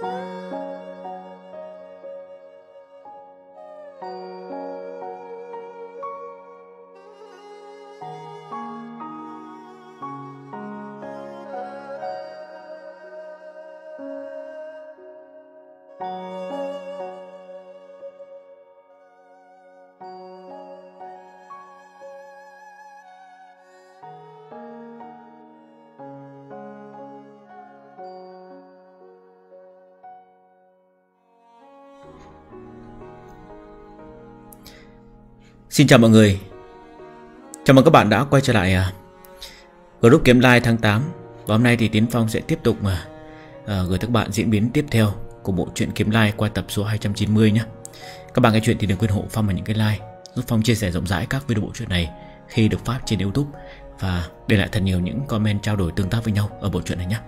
Thank you. Xin chào mọi người Chào mừng các bạn đã quay trở lại à, Group Kiếm Live tháng 8 Và hôm nay thì Tiến Phong sẽ tiếp tục mà à, Gửi các bạn diễn biến tiếp theo Của bộ truyện Kiếm Live qua tập số 290 nhé Các bạn nghe chuyện thì đừng quên hộ Phong bằng những cái like Giúp Phong chia sẻ rộng rãi các video bộ truyện này Khi được phát trên Youtube Và để lại thật nhiều những comment trao đổi tương tác với nhau Ở bộ truyện này nhé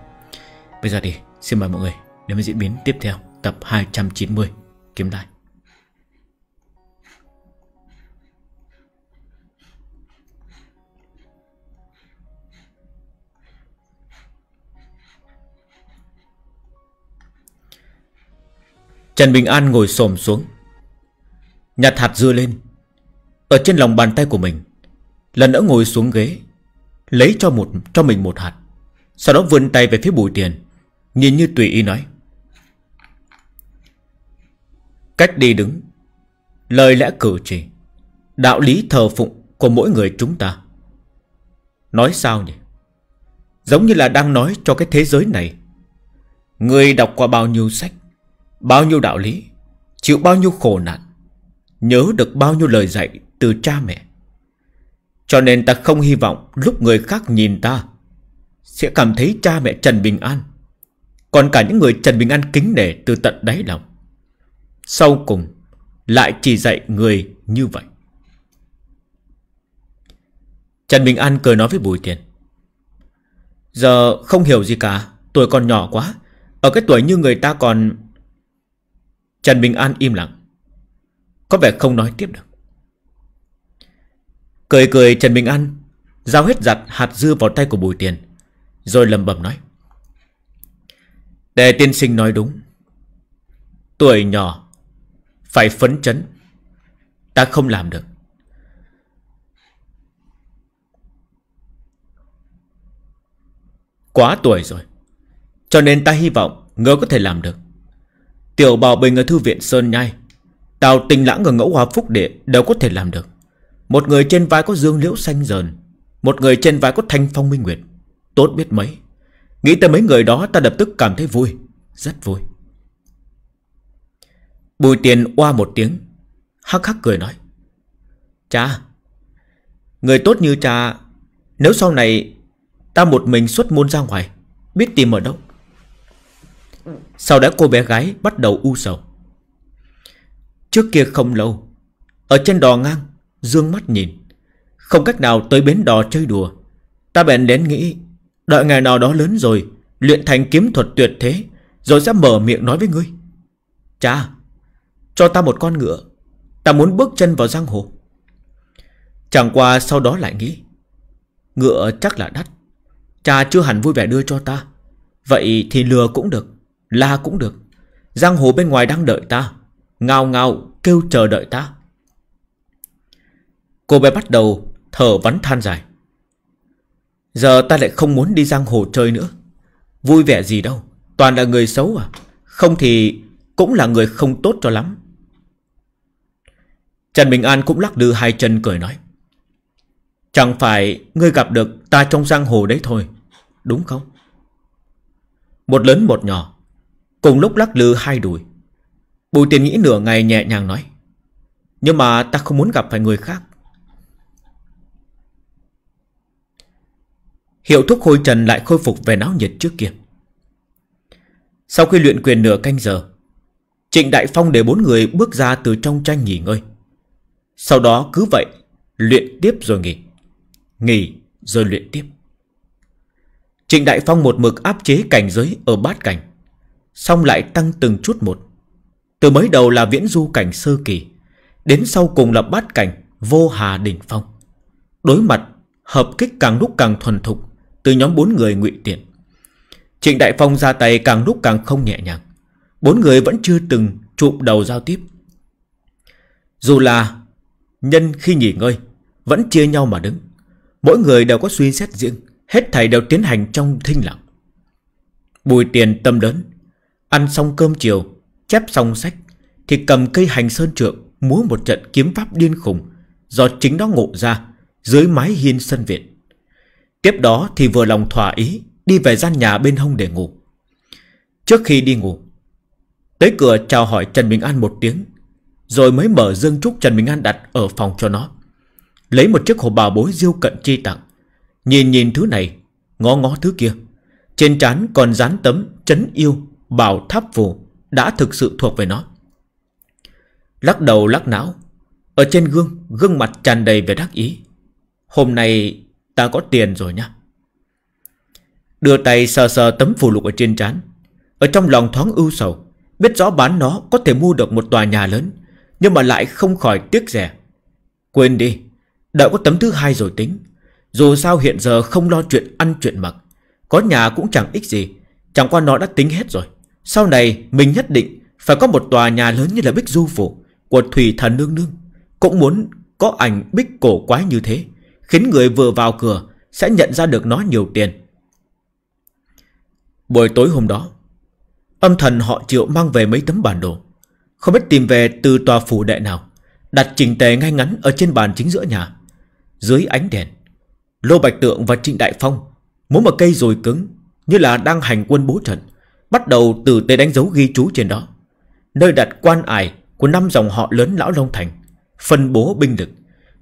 Bây giờ thì xin mời mọi người đến với diễn biến tiếp theo Tập 290 Kiếm Live Trần Bình An ngồi xổm xuống Nhặt hạt dưa lên Ở trên lòng bàn tay của mình Lần nữa ngồi xuống ghế Lấy cho một cho mình một hạt Sau đó vươn tay về phía bùi tiền Nhìn như tùy ý nói Cách đi đứng Lời lẽ cử chỉ Đạo lý thờ phụng của mỗi người chúng ta Nói sao nhỉ Giống như là đang nói cho cái thế giới này Người đọc qua bao nhiêu sách Bao nhiêu đạo lý Chịu bao nhiêu khổ nạn Nhớ được bao nhiêu lời dạy từ cha mẹ Cho nên ta không hy vọng lúc người khác nhìn ta Sẽ cảm thấy cha mẹ Trần Bình An Còn cả những người Trần Bình An kính nể từ tận đáy lòng Sau cùng Lại chỉ dạy người như vậy Trần Bình An cười nói với Bùi Tiền Giờ không hiểu gì cả Tuổi còn nhỏ quá Ở cái tuổi như người ta còn Trần Bình An im lặng Có vẻ không nói tiếp được Cười cười Trần Bình An Giao hết giặt hạt dưa vào tay của Bùi Tiền Rồi lầm bầm nói Đề tiên sinh nói đúng Tuổi nhỏ Phải phấn chấn Ta không làm được Quá tuổi rồi Cho nên ta hy vọng Ngớ có thể làm được Tiểu Bảo Bình ở Thư viện Sơn Nhai Tào tình lãng ở ngẫu hòa phúc địa Đều có thể làm được Một người trên vai có dương liễu xanh dờn Một người trên vai có thanh phong minh nguyệt Tốt biết mấy Nghĩ tới mấy người đó ta lập tức cảm thấy vui Rất vui Bùi tiền oa một tiếng Hắc hắc cười nói Cha Người tốt như cha Nếu sau này Ta một mình xuất môn ra ngoài Biết tìm ở đâu sau đó cô bé gái bắt đầu u sầu Trước kia không lâu Ở trên đò ngang Dương mắt nhìn Không cách nào tới bến đò chơi đùa Ta bèn đến nghĩ Đợi ngày nào đó lớn rồi Luyện thành kiếm thuật tuyệt thế Rồi sẽ mở miệng nói với ngươi Cha Cho ta một con ngựa Ta muốn bước chân vào giang hồ Chẳng qua sau đó lại nghĩ Ngựa chắc là đắt Cha chưa hẳn vui vẻ đưa cho ta Vậy thì lừa cũng được La cũng được Giang hồ bên ngoài đang đợi ta ngào ngào kêu chờ đợi ta Cô bé bắt đầu thở vắn than dài Giờ ta lại không muốn đi giang hồ chơi nữa Vui vẻ gì đâu Toàn là người xấu à Không thì cũng là người không tốt cho lắm Trần Bình An cũng lắc lư hai chân cười nói Chẳng phải ngươi gặp được ta trong giang hồ đấy thôi Đúng không? Một lớn một nhỏ Cùng lúc lắc lư hai đùi Bùi tiền nghĩ nửa ngày nhẹ nhàng nói Nhưng mà ta không muốn gặp phải người khác Hiệu thuốc hôi trần lại khôi phục về náo nhiệt trước kia Sau khi luyện quyền nửa canh giờ Trịnh Đại Phong để bốn người bước ra từ trong tranh nghỉ ngơi Sau đó cứ vậy Luyện tiếp rồi nghỉ Nghỉ rồi luyện tiếp Trịnh Đại Phong một mực áp chế cảnh giới ở bát cảnh Xong lại tăng từng chút một Từ mới đầu là viễn du cảnh sơ kỳ Đến sau cùng là bát cảnh Vô hà đỉnh phong Đối mặt hợp kích càng lúc càng thuần thục Từ nhóm bốn người ngụy tiện Trịnh Đại Phong ra tay càng lúc càng không nhẹ nhàng Bốn người vẫn chưa từng chụm đầu giao tiếp Dù là nhân khi nghỉ ngơi Vẫn chia nhau mà đứng Mỗi người đều có suy xét riêng Hết thầy đều tiến hành trong thinh lặng Bùi tiền tâm đớn Ăn xong cơm chiều Chép xong sách Thì cầm cây hành sơn trượng Múa một trận kiếm pháp điên khủng Do chính nó ngộ ra Dưới mái hiên sân viện Tiếp đó thì vừa lòng thỏa ý Đi về gian nhà bên hông để ngủ Trước khi đi ngủ Tới cửa chào hỏi Trần Bình An một tiếng Rồi mới mở dương trúc Trần Bình An đặt ở phòng cho nó Lấy một chiếc hộp bào bối diêu cận chi tặng Nhìn nhìn thứ này Ngó ngó thứ kia Trên trán còn dán tấm chấn yêu bảo tháp phù đã thực sự thuộc về nó. Lắc đầu lắc não, ở trên gương, gương mặt tràn đầy vẻ đắc ý. Hôm nay ta có tiền rồi nhá. Đưa tay sờ sờ tấm phù lục ở trên trán, ở trong lòng thoáng ưu sầu, biết rõ bán nó có thể mua được một tòa nhà lớn, nhưng mà lại không khỏi tiếc rẻ. Quên đi, đợi có tấm thứ hai rồi tính. Dù sao hiện giờ không lo chuyện ăn chuyện mặc Có nhà cũng chẳng ích gì Chẳng qua nó đã tính hết rồi sau này mình nhất định Phải có một tòa nhà lớn như là Bích Du Phủ Của Thủy Thần Nương Nương Cũng muốn có ảnh bích cổ quái như thế Khiến người vừa vào cửa Sẽ nhận ra được nó nhiều tiền Buổi tối hôm đó Âm thần họ triệu mang về mấy tấm bản đồ Không biết tìm về từ tòa phủ đệ nào Đặt chỉnh tề ngay ngắn Ở trên bàn chính giữa nhà Dưới ánh đèn Lô Bạch Tượng và Trịnh Đại Phong Mỗi một cây rồi cứng Như là đang hành quân bố trận Bắt đầu từ tay đánh dấu ghi chú trên đó Nơi đặt quan ải Của năm dòng họ lớn Lão Long Thành Phân bố binh lực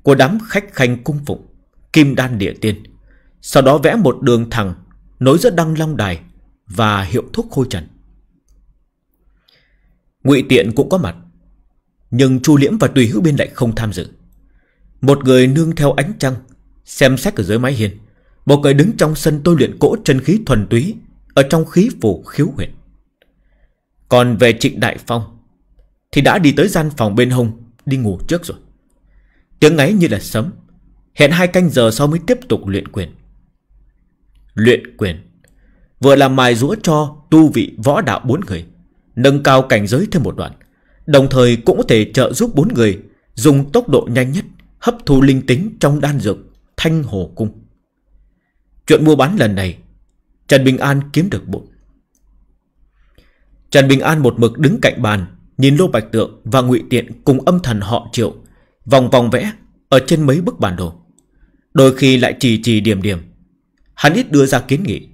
Của đám khách khanh cung phụng Kim đan địa tiên Sau đó vẽ một đường thẳng Nối giữa Đăng Long Đài Và hiệu thuốc khôi trần ngụy Tiện cũng có mặt Nhưng Chu Liễm và Tùy Hữu bên lại không tham dự Một người nương theo ánh trăng Xem xét ở dưới mái hiên Một người đứng trong sân tôi luyện cỗ chân khí thuần túy ở trong khí phủ khiếu huyện Còn về trịnh đại phong Thì đã đi tới gian phòng bên hông Đi ngủ trước rồi Tiếng ấy như là sấm Hẹn hai canh giờ sau mới tiếp tục luyện quyền Luyện quyền Vừa làm mài rũa cho tu vị võ đạo bốn người Nâng cao cảnh giới thêm một đoạn Đồng thời cũng có thể trợ giúp bốn người Dùng tốc độ nhanh nhất Hấp thu linh tính trong đan dược Thanh Hồ Cung Chuyện mua bán lần này Trần Bình An kiếm được bụng. Trần Bình An một mực đứng cạnh bàn, nhìn Lô Bạch Tượng và Ngụy Tiện cùng âm thần họ Triệu, vòng vòng vẽ ở trên mấy bức bản đồ. Đôi khi lại chỉ chỉ điểm điểm. Hắn ít đưa ra kiến nghị,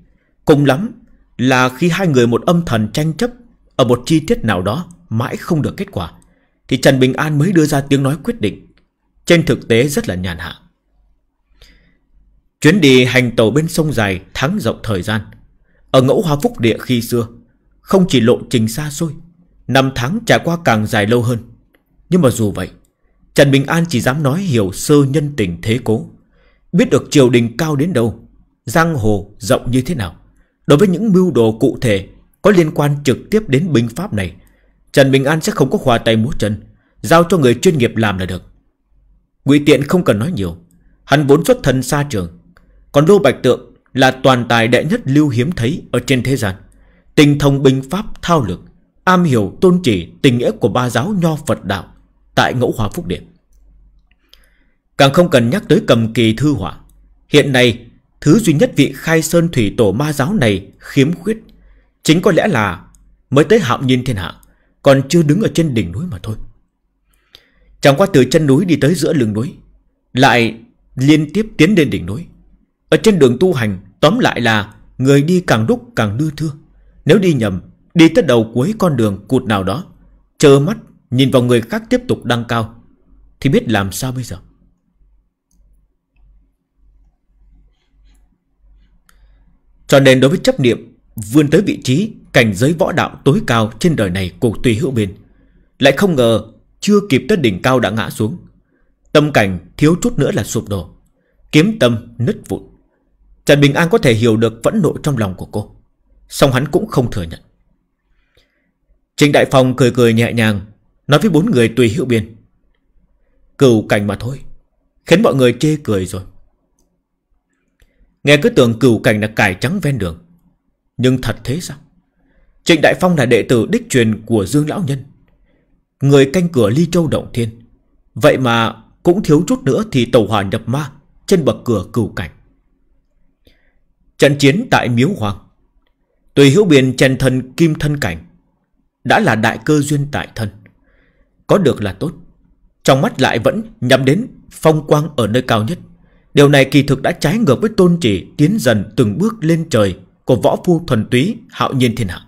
cùng lắm là khi hai người một âm thần tranh chấp ở một chi tiết nào đó mãi không được kết quả, thì Trần Bình An mới đưa ra tiếng nói quyết định. Trên thực tế rất là nhàn hạ. Chuyến đi hành tàu bên sông dài thắng rộng thời gian Ở ngẫu hoa phúc địa khi xưa Không chỉ lộ trình xa xôi Năm tháng trải qua càng dài lâu hơn Nhưng mà dù vậy Trần Bình An chỉ dám nói hiểu sơ nhân tình thế cố Biết được triều đình cao đến đâu Giang hồ rộng như thế nào Đối với những mưu đồ cụ thể Có liên quan trực tiếp đến binh pháp này Trần Bình An sẽ không có hòa tay múa chân Giao cho người chuyên nghiệp làm là được Ngụy Tiện không cần nói nhiều Hắn vốn xuất thân xa trường còn Lô Bạch Tượng là toàn tài đệ nhất lưu hiếm thấy ở trên thế gian Tình thông binh pháp thao lược Am hiểu tôn chỉ tình nghĩa của ba giáo nho Phật đạo Tại ngẫu hòa phúc điện Càng không cần nhắc tới cầm kỳ thư hỏa Hiện nay Thứ duy nhất vị khai sơn thủy tổ ma giáo này khiếm khuyết Chính có lẽ là Mới tới hạm nhiên thiên hạ Còn chưa đứng ở trên đỉnh núi mà thôi Chẳng qua từ chân núi đi tới giữa lưng núi Lại liên tiếp tiến lên đỉnh núi ở trên đường tu hành Tóm lại là Người đi càng lúc càng đưa thưa Nếu đi nhầm Đi tới đầu cuối con đường cụt nào đó Chờ mắt Nhìn vào người khác tiếp tục đăng cao Thì biết làm sao bây giờ Cho nên đối với chấp niệm Vươn tới vị trí Cảnh giới võ đạo tối cao trên đời này của Tùy Hữu Biên Lại không ngờ Chưa kịp tới đỉnh cao đã ngã xuống Tâm cảnh thiếu chút nữa là sụp đổ Kiếm tâm nứt vụn Trần Bình An có thể hiểu được vẫn nộ trong lòng của cô Song hắn cũng không thừa nhận Trịnh Đại Phong cười cười nhẹ nhàng Nói với bốn người tùy hữu biên Cửu cảnh mà thôi Khiến mọi người chê cười rồi Nghe cứ tưởng cửu cảnh là cải trắng ven đường Nhưng thật thế sao Trịnh Đại Phong là đệ tử đích truyền của Dương Lão Nhân Người canh cửa Ly Châu Động Thiên Vậy mà cũng thiếu chút nữa thì tàu hỏa nhập ma Trên bậc cửa cửu cảnh Trận chiến tại Miếu Hoàng Tùy hữu biển chèn thân kim thân cảnh Đã là đại cơ duyên tại thân Có được là tốt Trong mắt lại vẫn nhắm đến phong quang ở nơi cao nhất Điều này kỳ thực đã trái ngược với tôn chỉ Tiến dần từng bước lên trời Của võ phu thuần túy hạo nhiên thiên hạ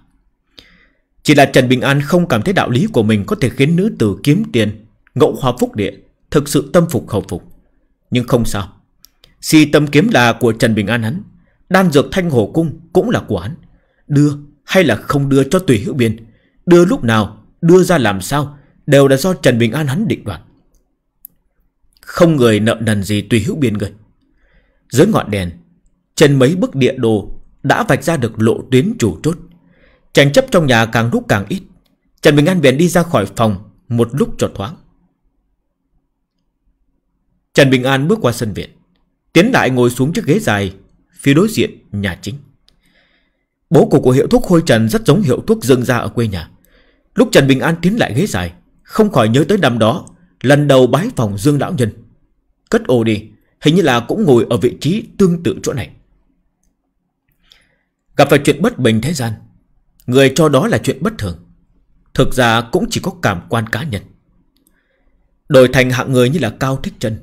Chỉ là Trần Bình An không cảm thấy đạo lý của mình Có thể khiến nữ tử kiếm tiền ngẫu hòa phúc địa Thực sự tâm phục khẩu phục Nhưng không sao Si tâm kiếm là của Trần Bình An hắn Đan dược thanh hổ cung cũng là của hắn Đưa hay là không đưa cho tùy hữu biên Đưa lúc nào Đưa ra làm sao Đều là do Trần Bình An hắn định đoạt Không người nợ nần gì tùy hữu biên người Dưới ngọn đèn trần mấy bức địa đồ Đã vạch ra được lộ tuyến chủ chốt Tranh chấp trong nhà càng lúc càng ít Trần Bình An bèn đi ra khỏi phòng Một lúc cho thoáng Trần Bình An bước qua sân viện Tiến lại ngồi xuống chiếc ghế dài Phía đối diện nhà chính Bố cục của hiệu thuốc hôi trần rất giống hiệu thuốc dương gia ở quê nhà Lúc Trần Bình An tiến lại ghế dài Không khỏi nhớ tới năm đó Lần đầu bái phòng dương lão nhân Cất ô đi Hình như là cũng ngồi ở vị trí tương tự chỗ này Gặp phải chuyện bất bình thế gian Người cho đó là chuyện bất thường Thực ra cũng chỉ có cảm quan cá nhân Đổi thành hạng người như là Cao Thích Trân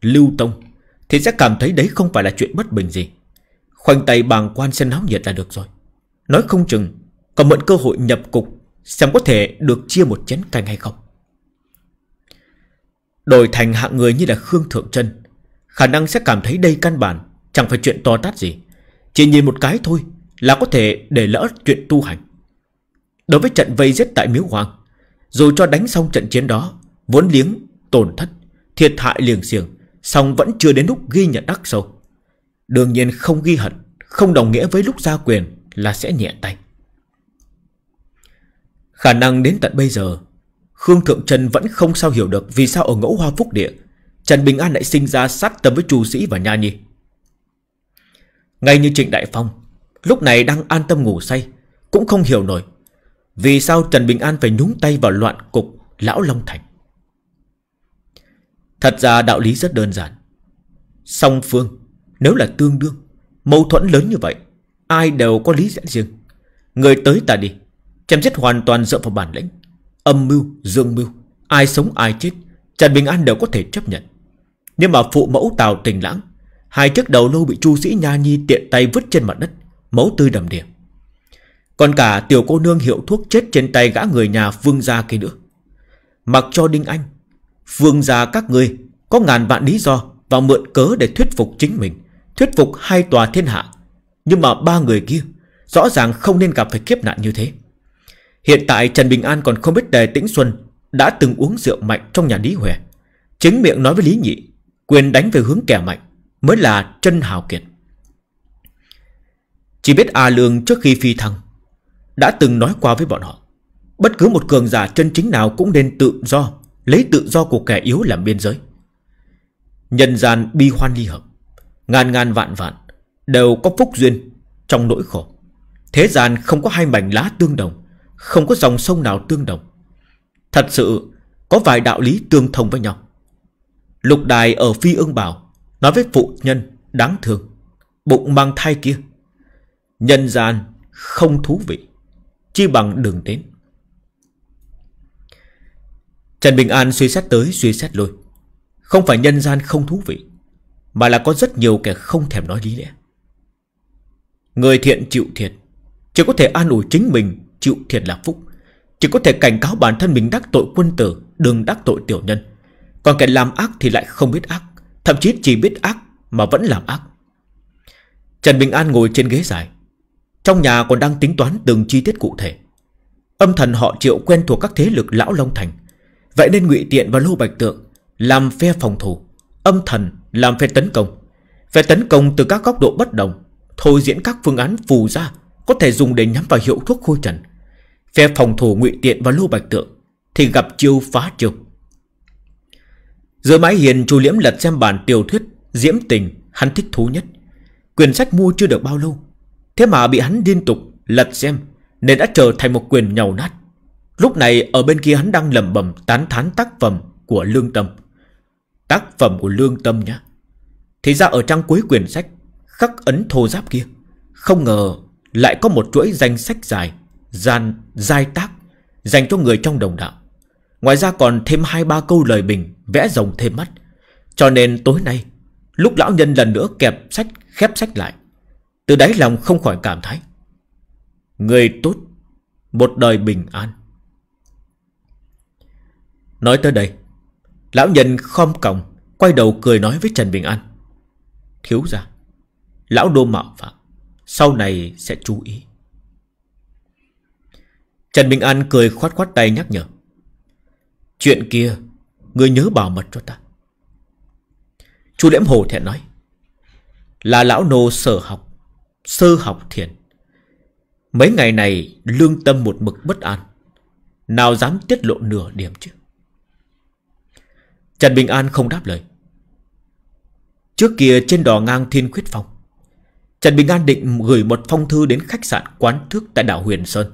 Lưu Tông Thì sẽ cảm thấy đấy không phải là chuyện bất bình gì Khoanh tay bàng quan xem náo nhiệt là được rồi Nói không chừng Còn mượn cơ hội nhập cục Xem có thể được chia một chén canh hay không Đổi thành hạng người như là Khương Thượng chân, Khả năng sẽ cảm thấy đây căn bản Chẳng phải chuyện to tát gì Chỉ nhìn một cái thôi Là có thể để lỡ chuyện tu hành Đối với trận vây giết tại miếu hoàng Dù cho đánh xong trận chiến đó Vốn liếng, tổn thất Thiệt hại liền xiềng song vẫn chưa đến lúc ghi nhận đắc sâu Đương nhiên không ghi hận Không đồng nghĩa với lúc ra quyền Là sẽ nhẹ tay Khả năng đến tận bây giờ Khương Thượng Trần vẫn không sao hiểu được Vì sao ở ngẫu hoa phúc địa Trần Bình An lại sinh ra sát tâm với Chu Sĩ và Nha Nhi Ngay như Trịnh Đại Phong Lúc này đang an tâm ngủ say Cũng không hiểu nổi Vì sao Trần Bình An phải nhúng tay vào loạn cục Lão Long Thành Thật ra đạo lý rất đơn giản Song phương nếu là tương đương Mâu thuẫn lớn như vậy Ai đều có lý giải riêng Người tới ta đi Chém giết hoàn toàn dựa vào bản lĩnh Âm mưu, dương mưu Ai sống ai chết Trần Bình An đều có thể chấp nhận Nhưng mà phụ mẫu tào tình lãng Hai chiếc đầu lâu bị chu sĩ nha nhi tiện tay vứt trên mặt đất Máu tươi đầm đìa Còn cả tiểu cô nương hiệu thuốc chết trên tay gã người nhà vương gia kia nữa Mặc cho Đinh Anh Vương gia các ngươi Có ngàn vạn lý do Và mượn cớ để thuyết phục chính mình Thuyết phục hai tòa thiên hạ Nhưng mà ba người kia Rõ ràng không nên gặp phải kiếp nạn như thế Hiện tại Trần Bình An còn không biết đề Tĩnh Xuân Đã từng uống rượu mạnh trong nhà Lý Huệ Chính miệng nói với Lý Nhị Quyền đánh về hướng kẻ mạnh Mới là chân hào kiệt Chỉ biết A Lương trước khi phi thăng Đã từng nói qua với bọn họ Bất cứ một cường giả chân chính nào cũng nên tự do Lấy tự do của kẻ yếu làm biên giới Nhân gian bi hoan ly hợp Ngàn ngàn vạn vạn Đều có phúc duyên Trong nỗi khổ Thế gian không có hai mảnh lá tương đồng Không có dòng sông nào tương đồng Thật sự Có vài đạo lý tương thông với nhau Lục đài ở phi ương bảo Nói với phụ nhân đáng thương Bụng mang thai kia Nhân gian không thú vị Chi bằng đường đến Trần Bình An suy xét tới suy xét lui Không phải nhân gian không thú vị mà là có rất nhiều kẻ không thèm nói lý lẽ Người thiện chịu thiệt Chỉ có thể an ủi chính mình Chịu thiệt là phúc Chỉ có thể cảnh cáo bản thân mình đắc tội quân tử Đừng đắc tội tiểu nhân Còn kẻ làm ác thì lại không biết ác Thậm chí chỉ biết ác mà vẫn làm ác Trần Bình An ngồi trên ghế dài Trong nhà còn đang tính toán từng chi tiết cụ thể Âm thần họ triệu quen thuộc các thế lực lão Long Thành Vậy nên ngụy Tiện và Lô Bạch Tượng Làm phe phòng thủ Âm thần làm phe tấn công phe tấn công từ các góc độ bất đồng Thôi diễn các phương án phù ra Có thể dùng để nhắm vào hiệu thuốc khôi trần Phe phòng thủ ngụy Tiện và Lô Bạch Tượng Thì gặp chiêu phá chiêu Giữa mái hiền chu Liễm lật xem bản tiểu thuyết Diễm tình hắn thích thú nhất quyền sách mua chưa được bao lâu Thế mà bị hắn liên tục lật xem Nên đã trở thành một quyền nhầu nát Lúc này ở bên kia hắn đang lầm bầm Tán thán tác phẩm của lương tâm Tác phẩm của lương tâm nhá Thì ra ở trang cuối quyển sách Khắc ấn thô giáp kia Không ngờ lại có một chuỗi danh sách dài Gian, giai tác Dành cho người trong đồng đạo Ngoài ra còn thêm hai ba câu lời bình Vẽ rồng thêm mắt Cho nên tối nay Lúc lão nhân lần nữa kẹp sách khép sách lại Từ đáy lòng không khỏi cảm thấy Người tốt Một đời bình an Nói tới đây Lão nhân khom còng Quay đầu cười nói với Trần Bình An Thiếu ra Lão đô mạo phạm Sau này sẽ chú ý Trần Bình An cười khoát khoát tay nhắc nhở Chuyện kia Người nhớ bảo mật cho ta Chu Liễm Hồ thẹn nói Là lão nô sở học Sơ học thiền Mấy ngày này lương tâm một mực bất an Nào dám tiết lộ nửa điểm chứ Trần Bình An không đáp lời Trước kia trên đò ngang Thiên Khuyết Phong Trần Bình An định gửi một phong thư đến khách sạn quán thước tại đảo Huyền Sơn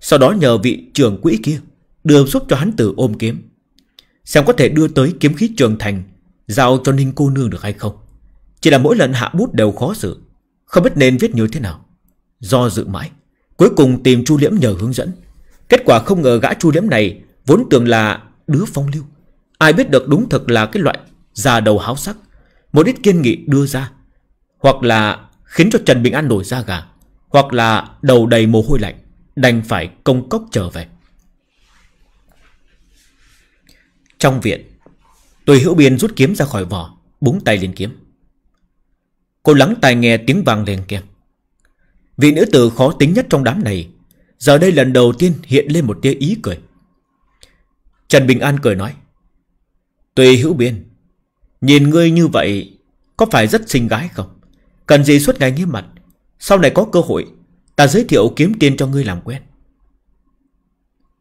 Sau đó nhờ vị trưởng quỹ kia Đưa giúp cho hắn tử ôm kiếm Xem có thể đưa tới kiếm khí trường thành Giao cho Ninh cô nương được hay không Chỉ là mỗi lần hạ bút đều khó xử Không biết nên viết như thế nào Do dự mãi Cuối cùng tìm Chu Liễm nhờ hướng dẫn Kết quả không ngờ gã Chu Liễm này Vốn tưởng là đứa phong lưu Ai biết được đúng thực là cái loại già đầu háo sắc Một ít kiên nghị đưa ra Hoặc là khiến cho Trần Bình An nổi da gà Hoặc là đầu đầy mồ hôi lạnh Đành phải công cốc trở về Trong viện Tùy hữu biên rút kiếm ra khỏi vỏ Búng tay lên kiếm Cô lắng tai nghe tiếng vang lên kia Vị nữ tử khó tính nhất trong đám này Giờ đây lần đầu tiên hiện lên một tia ý cười Trần Bình An cười nói Tùy hữu biên Nhìn ngươi như vậy Có phải rất xinh gái không Cần gì suốt ngày nghiêm mặt Sau này có cơ hội Ta giới thiệu kiếm tiền cho ngươi làm quen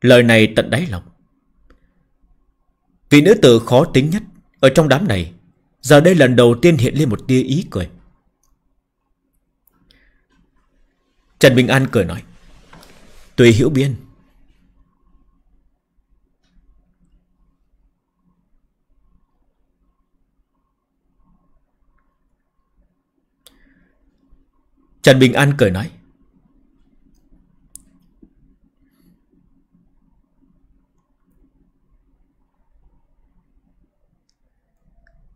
Lời này tận đáy lòng Vị nữ tử khó tính nhất Ở trong đám này Giờ đây lần đầu tiên hiện lên một tia ý cười Trần Bình An cười nói Tùy hiểu biên Trần Bình An cười nói.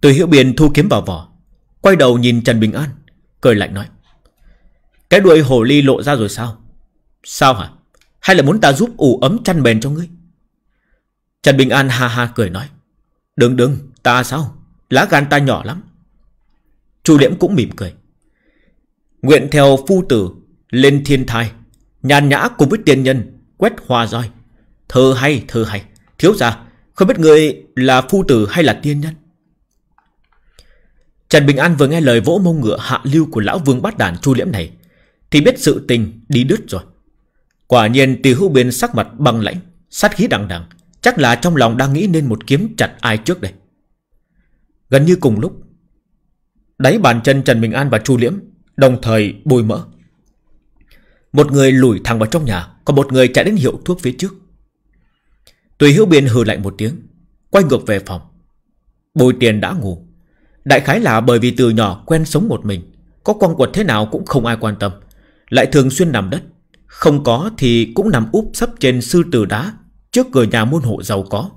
Từ Hiểu Biển thu kiếm vào vỏ, quay đầu nhìn Trần Bình An, cười lạnh nói. Cái đuôi hồ ly lộ ra rồi sao? Sao hả? Hay là muốn ta giúp ủ ấm chăn bền cho ngươi? Trần Bình An ha ha cười nói. Đừng đừng, ta sao? Lá gan ta nhỏ lắm. Chu Liễm cũng mỉm cười. Nguyện theo phu tử Lên thiên thai Nhàn nhã cùng với tiên nhân Quét hoa roi Thơ hay thơ hay Thiếu gia Không biết người là phu tử hay là tiên nhân Trần Bình An vừa nghe lời vỗ mông ngựa hạ lưu của lão vương bát đàn chu liễm này Thì biết sự tình đi đứt rồi Quả nhiên tỳ hữu biên sắc mặt băng lãnh Sát khí đằng đằng Chắc là trong lòng đang nghĩ nên một kiếm chặt ai trước đây Gần như cùng lúc Đáy bàn chân Trần Bình An và Chu Liễm Đồng thời bôi mỡ Một người lùi thẳng vào trong nhà Còn một người chạy đến hiệu thuốc phía trước Tùy hữu biên hừ lạnh một tiếng Quay ngược về phòng Bồi tiền đã ngủ Đại khái là bởi vì từ nhỏ quen sống một mình Có quăng quật thế nào cũng không ai quan tâm Lại thường xuyên nằm đất Không có thì cũng nằm úp sấp trên sư tử đá Trước cửa nhà môn hộ giàu có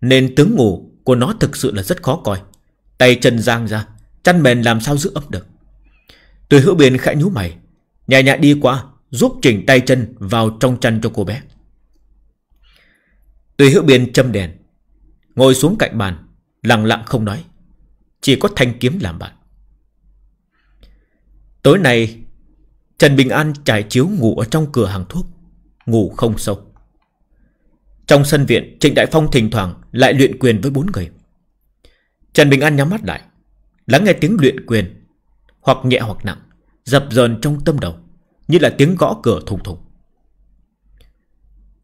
Nên tướng ngủ của nó thực sự là rất khó coi Tay chân giang ra Chăn mền làm sao giữ ấm được từ hữu biên khẽ nhú mày Nhẹ nhẹ đi qua Giúp chỉnh tay chân vào trong chân cho cô bé Từ hữu biên châm đèn Ngồi xuống cạnh bàn Lặng lặng không nói Chỉ có thanh kiếm làm bạn Tối nay Trần Bình An trải chiếu ngủ ở trong cửa hàng thuốc Ngủ không sâu Trong sân viện Trịnh Đại Phong thỉnh thoảng lại luyện quyền với bốn người Trần Bình An nhắm mắt lại Lắng nghe tiếng luyện quyền hoặc nhẹ hoặc nặng Dập dờn trong tâm đầu Như là tiếng gõ cửa thùng thùng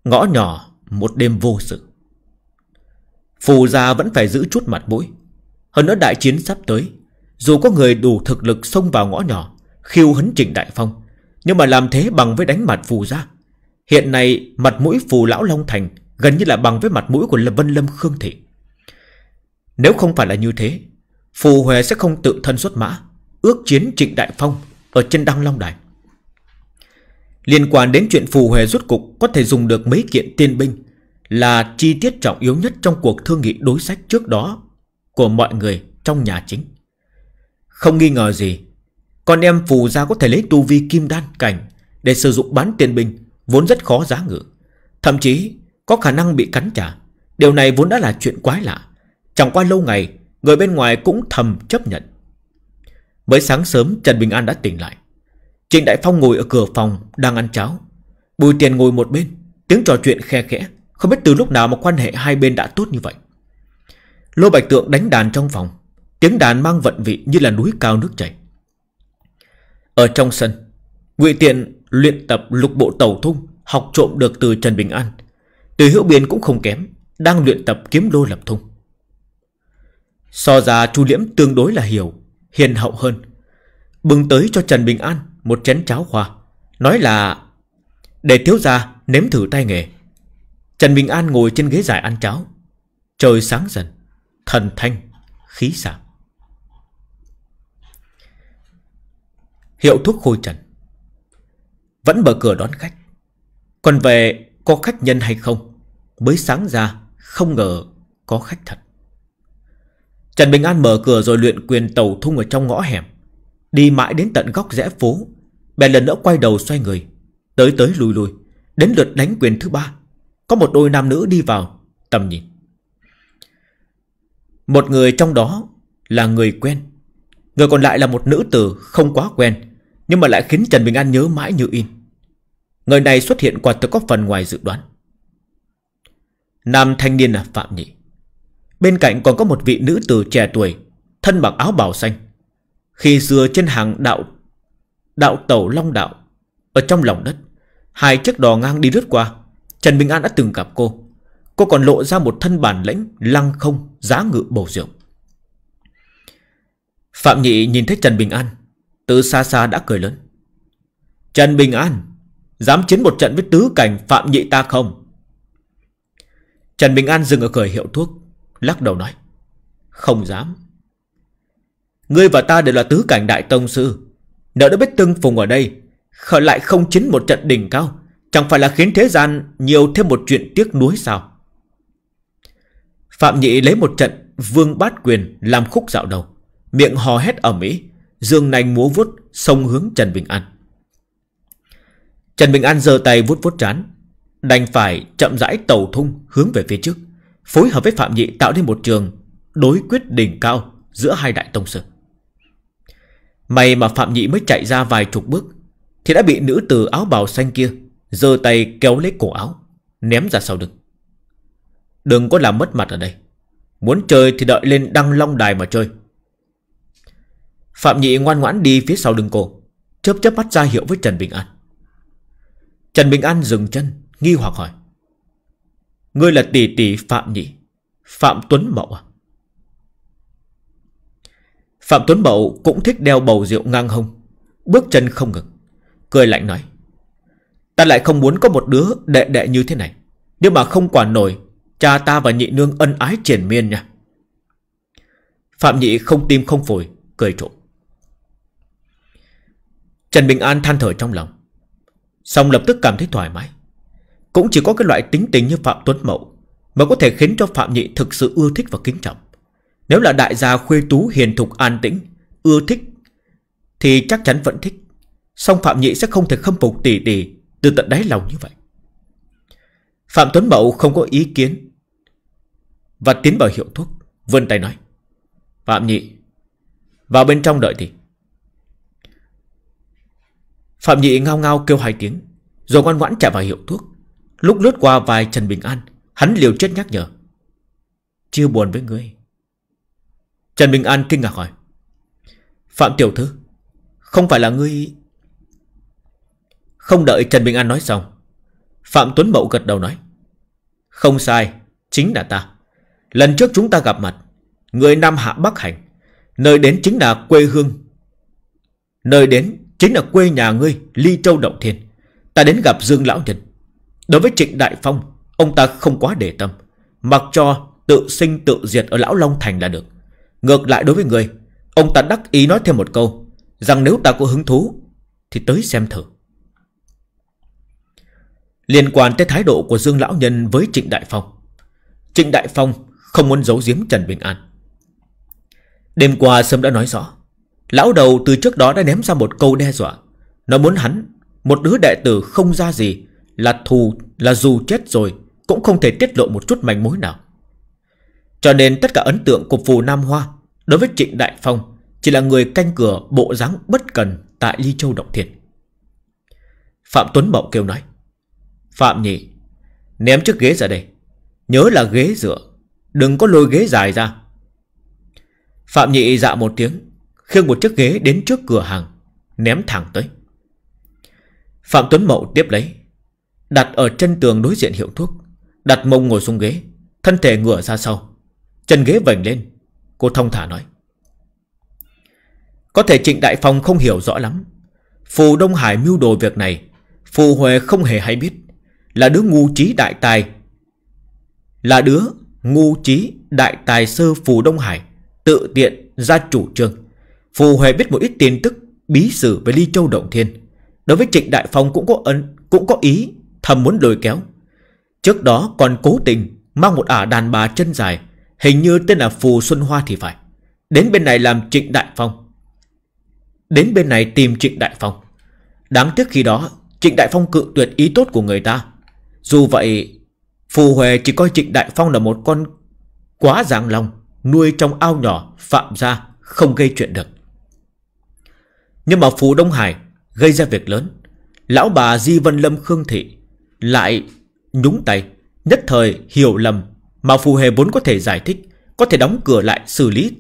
Ngõ nhỏ Một đêm vô sự Phù gia vẫn phải giữ chút mặt mũi Hơn nữa đại chiến sắp tới Dù có người đủ thực lực xông vào ngõ nhỏ Khiêu hấn trình đại phong Nhưng mà làm thế bằng với đánh mặt phù gia Hiện nay mặt mũi phù lão Long Thành Gần như là bằng với mặt mũi của lâm Vân Lâm Khương Thị Nếu không phải là như thế Phù Huệ sẽ không tự thân xuất mã ước chiến Trịnh Đại Phong ở trên Đăng Long Đài. Liên quan đến chuyện phù hề rút cục có thể dùng được mấy kiện tiên binh là chi tiết trọng yếu nhất trong cuộc thương nghị đối sách trước đó của mọi người trong nhà chính. Không nghi ngờ gì, con em phù gia có thể lấy tu vi kim đan cảnh để sử dụng bán tiền binh vốn rất khó giá ngự. Thậm chí có khả năng bị cắn trả. Điều này vốn đã là chuyện quái lạ. Chẳng qua lâu ngày, người bên ngoài cũng thầm chấp nhận. Mới sáng sớm Trần Bình An đã tỉnh lại Trịnh Đại Phong ngồi ở cửa phòng Đang ăn cháo Bùi tiền ngồi một bên Tiếng trò chuyện khe khẽ Không biết từ lúc nào mà quan hệ hai bên đã tốt như vậy Lô Bạch Tượng đánh đàn trong phòng Tiếng đàn mang vận vị như là núi cao nước chảy Ở trong sân ngụy Tiện luyện tập lục bộ tàu thung Học trộm được từ Trần Bình An Từ hữu biên cũng không kém Đang luyện tập kiếm lô lập thung So ra chu Liễm tương đối là hiểu hiền hậu hơn. Bưng tới cho Trần Bình An một chén cháo khoa. Nói là để thiếu gia nếm thử tay nghề. Trần Bình An ngồi trên ghế dài ăn cháo. Trời sáng dần, thần thanh, khí sảng. Hiệu thuốc khôi trần Vẫn mở cửa đón khách Còn về có khách nhân hay không Mới sáng ra không ngờ có khách thật Trần Bình An mở cửa rồi luyện quyền tàu thung ở trong ngõ hẻm Đi mãi đến tận góc rẽ phố Bèn lần nữa quay đầu xoay người Tới tới lùi lùi Đến lượt đánh quyền thứ ba Có một đôi nam nữ đi vào Tầm nhìn Một người trong đó là người quen Người còn lại là một nữ tử không quá quen Nhưng mà lại khiến Trần Bình An nhớ mãi như in Người này xuất hiện quả thực có phần ngoài dự đoán Nam thanh niên là Phạm Nhị Bên cạnh còn có một vị nữ tử trẻ tuổi Thân mặc áo bào xanh Khi xưa trên hàng đạo Đạo tàu long đạo Ở trong lòng đất Hai chiếc đò ngang đi lướt qua Trần Bình An đã từng gặp cô Cô còn lộ ra một thân bản lĩnh Lăng không giá ngự bầu rượu Phạm Nhị nhìn thấy Trần Bình An Từ xa xa đã cười lớn Trần Bình An Dám chiến một trận với tứ cảnh Phạm Nhị ta không Trần Bình An dừng ở cởi hiệu thuốc Lắc đầu nói Không dám Ngươi và ta đều là tứ cảnh đại tông sư Nợ đã biết tương phùng ở đây Khởi lại không chiến một trận đỉnh cao Chẳng phải là khiến thế gian Nhiều thêm một chuyện tiếc nuối sao Phạm Nhị lấy một trận Vương bát quyền làm khúc dạo đầu Miệng hò hét ở Mỹ Dương nành múa vuốt Sông hướng Trần Bình An Trần Bình An giơ tay vuốt vuốt chán Đành phải chậm rãi tàu thung hướng về phía trước Phối hợp với Phạm Nhị tạo nên một trường Đối quyết đỉnh cao Giữa hai đại tông sư May mà Phạm Nhị mới chạy ra vài chục bước Thì đã bị nữ tử áo bào xanh kia giơ tay kéo lấy cổ áo Ném ra sau lưng Đừng có làm mất mặt ở đây Muốn chơi thì đợi lên đăng long đài mà chơi Phạm Nhị ngoan ngoãn đi phía sau lưng cô Chớp chớp mắt ra hiệu với Trần Bình An Trần Bình An dừng chân Nghi hoặc hỏi Ngươi là tỷ tỷ Phạm nhỉ? Phạm Tuấn Mậu à? Phạm Tuấn Mậu cũng thích đeo bầu rượu ngang hông. Bước chân không ngừng. Cười lạnh nói. Ta lại không muốn có một đứa đệ đệ như thế này. nếu mà không quản nổi. Cha ta và nhị nương ân ái triển miên nha. Phạm nhị không tim không phổi. Cười trộm. Trần Bình An than thở trong lòng. Xong lập tức cảm thấy thoải mái. Cũng chỉ có cái loại tính tình như Phạm Tuấn Mậu Mà có thể khiến cho Phạm Nhị thực sự ưa thích và kính trọng Nếu là đại gia khuê tú hiền thục an tĩnh Ưa thích Thì chắc chắn vẫn thích Song Phạm Nhị sẽ không thể khâm phục tỉ tỉ Từ tận đáy lòng như vậy Phạm Tuấn Mậu không có ý kiến Và tiến vào hiệu thuốc vươn tay nói Phạm Nhị Vào bên trong đợi thì Phạm Nhị ngao ngao kêu hai tiếng Rồi ngoan ngoãn chạy vào hiệu thuốc Lúc lướt qua vài Trần Bình An Hắn liều chết nhắc nhở chưa buồn với ngươi Trần Bình An kinh ngạc hỏi Phạm Tiểu Thư Không phải là ngươi Không đợi Trần Bình An nói xong Phạm Tuấn Mậu gật đầu nói Không sai Chính là ta Lần trước chúng ta gặp mặt Người Nam Hạ Bắc Hành Nơi đến chính là quê hương Nơi đến chính là quê nhà ngươi Ly Châu Động Thiên Ta đến gặp Dương Lão Nhân Đối với Trịnh Đại Phong Ông ta không quá để tâm Mặc cho tự sinh tự diệt ở Lão Long Thành là được Ngược lại đối với người Ông ta đắc ý nói thêm một câu Rằng nếu ta có hứng thú Thì tới xem thử Liên quan tới thái độ của Dương Lão Nhân với Trịnh Đại Phong Trịnh Đại Phong không muốn giấu giếm Trần Bình An Đêm qua Sâm đã nói rõ Lão đầu từ trước đó đã ném ra một câu đe dọa Nó muốn hắn Một đứa đệ tử không ra gì là thù Là dù chết rồi Cũng không thể tiết lộ một chút manh mối nào Cho nên tất cả ấn tượng của phù Nam Hoa Đối với Trịnh Đại Phong Chỉ là người canh cửa bộ dáng bất cần Tại Ly Châu Động Thiền Phạm Tuấn Mậu kêu nói Phạm nhỉ Ném chiếc ghế ra đây Nhớ là ghế dựa Đừng có lôi ghế dài ra Phạm Nhị dạ một tiếng Khiêng một chiếc ghế đến trước cửa hàng Ném thẳng tới Phạm Tuấn Mậu tiếp lấy Đặt ở chân tường đối diện hiệu thuốc Đặt mông ngồi xuống ghế Thân thể ngửa ra sau Chân ghế vành lên Cô thông thả nói Có thể Trịnh Đại Phong không hiểu rõ lắm Phù Đông Hải mưu đồ việc này Phù Huệ không hề hay biết Là đứa ngu trí đại tài Là đứa ngu trí đại tài sơ Phù Đông Hải Tự tiện ra chủ trương Phù Huệ biết một ít tin tức Bí sử về Ly Châu Động Thiên Đối với Trịnh Đại Phong cũng có ấn Cũng có ý thầm muốn lôi kéo. Trước đó còn cố tình mang một ả đàn bà chân dài, hình như tên là Phù Xuân Hoa thì phải. Đến bên này làm Trịnh Đại Phong. Đến bên này tìm Trịnh Đại Phong. Đáng tiếc khi đó, Trịnh Đại Phong cự tuyệt ý tốt của người ta. Dù vậy, Phù Huệ chỉ coi Trịnh Đại Phong là một con quá giang lòng, nuôi trong ao nhỏ, phạm ra, không gây chuyện được. Nhưng mà Phù Đông Hải gây ra việc lớn. Lão bà Di Vân Lâm Khương Thị lại nhúng tay, nhất thời hiểu lầm mà phù hề vốn có thể giải thích, có thể đóng cửa lại xử lý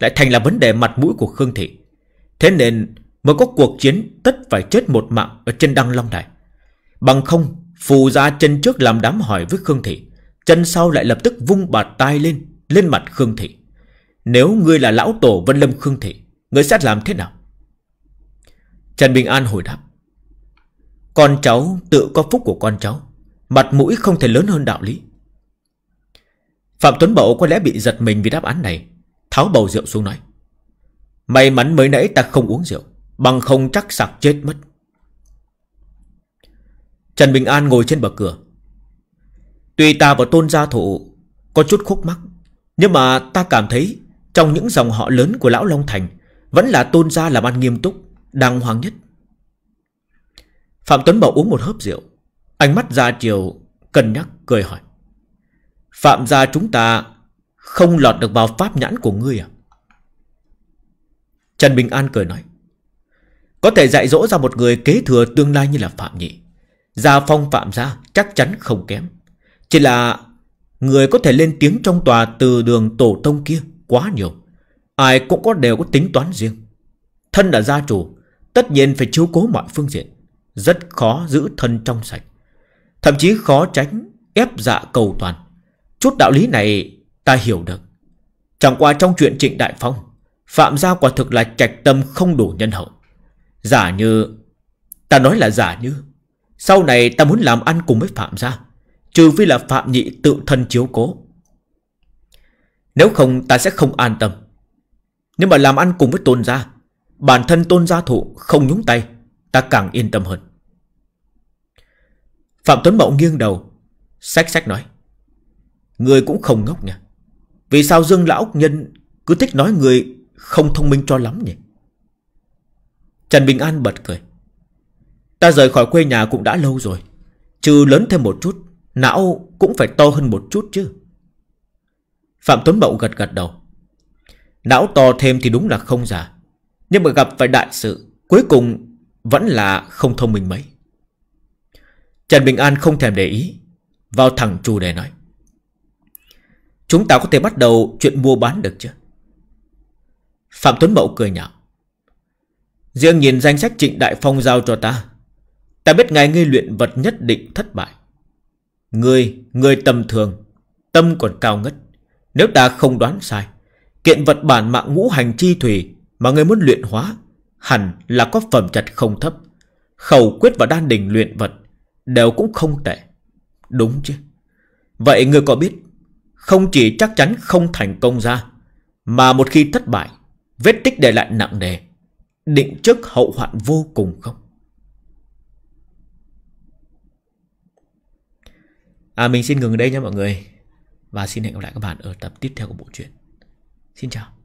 lại thành là vấn đề mặt mũi của Khương Thị. Thế nên mới có cuộc chiến tất phải chết một mạng ở trên đăng long đài. Bằng không, phù ra chân trước làm đám hỏi với Khương Thị, chân sau lại lập tức vung bạt tay lên, lên mặt Khương Thị. Nếu ngươi là lão tổ Vân Lâm Khương Thị, ngươi sẽ làm thế nào? Trần Bình An hồi đáp. Con cháu tự có phúc của con cháu Mặt mũi không thể lớn hơn đạo lý Phạm Tuấn Bậu có lẽ bị giật mình vì đáp án này Tháo bầu rượu xuống nói May mắn mới nãy ta không uống rượu Bằng không chắc sạc chết mất Trần Bình An ngồi trên bờ cửa Tuy ta và tôn gia thụ Có chút khúc mắc Nhưng mà ta cảm thấy Trong những dòng họ lớn của Lão Long Thành Vẫn là tôn gia làm ăn nghiêm túc Đàng hoàng nhất Phạm Tuấn Bảo uống một hớp rượu Ánh mắt ra chiều Cân nhắc cười hỏi Phạm gia chúng ta Không lọt được vào pháp nhãn của ngươi à Trần Bình An cười nói Có thể dạy dỗ ra một người kế thừa tương lai như là Phạm Nhị Gia phong Phạm gia chắc chắn không kém Chỉ là Người có thể lên tiếng trong tòa từ đường tổ tông kia Quá nhiều Ai cũng có đều có tính toán riêng Thân là gia chủ Tất nhiên phải chiếu cố mọi phương diện rất khó giữ thân trong sạch Thậm chí khó tránh ép dạ cầu toàn Chút đạo lý này ta hiểu được Chẳng qua trong chuyện trịnh đại phong Phạm gia quả thực là trạch tâm không đủ nhân hậu Giả như Ta nói là giả như Sau này ta muốn làm ăn cùng với Phạm gia Trừ phi là Phạm nhị tự thân chiếu cố Nếu không ta sẽ không an tâm Nhưng mà làm ăn cùng với tôn gia Bản thân tôn gia thụ không nhúng tay Ta càng yên tâm hơn Phạm Tuấn Mậu nghiêng đầu Sách sách nói Người cũng không ngốc nha. Vì sao Dương Lão Nhân cứ thích nói người không thông minh cho lắm nhỉ Trần Bình An bật cười Ta rời khỏi quê nhà cũng đã lâu rồi Trừ lớn thêm một chút Não cũng phải to hơn một chút chứ Phạm Tuấn Mậu gật gật đầu Não to thêm thì đúng là không giả Nhưng mà gặp phải đại sự Cuối cùng vẫn là không thông minh mấy Trần Bình An không thèm để ý Vào thẳng chủ đề nói Chúng ta có thể bắt đầu chuyện mua bán được chưa Phạm Tuấn Mậu cười nhạo Riêng nhìn danh sách Trịnh Đại Phong giao cho ta Ta biết ngài ngươi luyện vật nhất định thất bại Ngươi, ngươi tầm thường Tâm còn cao ngất Nếu ta không đoán sai Kiện vật bản mạng ngũ hành chi thủy Mà ngươi muốn luyện hóa Hẳn là có phẩm chất không thấp Khẩu quyết và đan đỉnh luyện vật Đều cũng không tệ Đúng chứ Vậy người có biết Không chỉ chắc chắn không thành công ra Mà một khi thất bại Vết tích để lại nặng nề Định trước hậu hoạn vô cùng không À mình xin ngừng đây nha mọi người Và xin hẹn gặp lại các bạn ở tập tiếp theo của bộ truyện Xin chào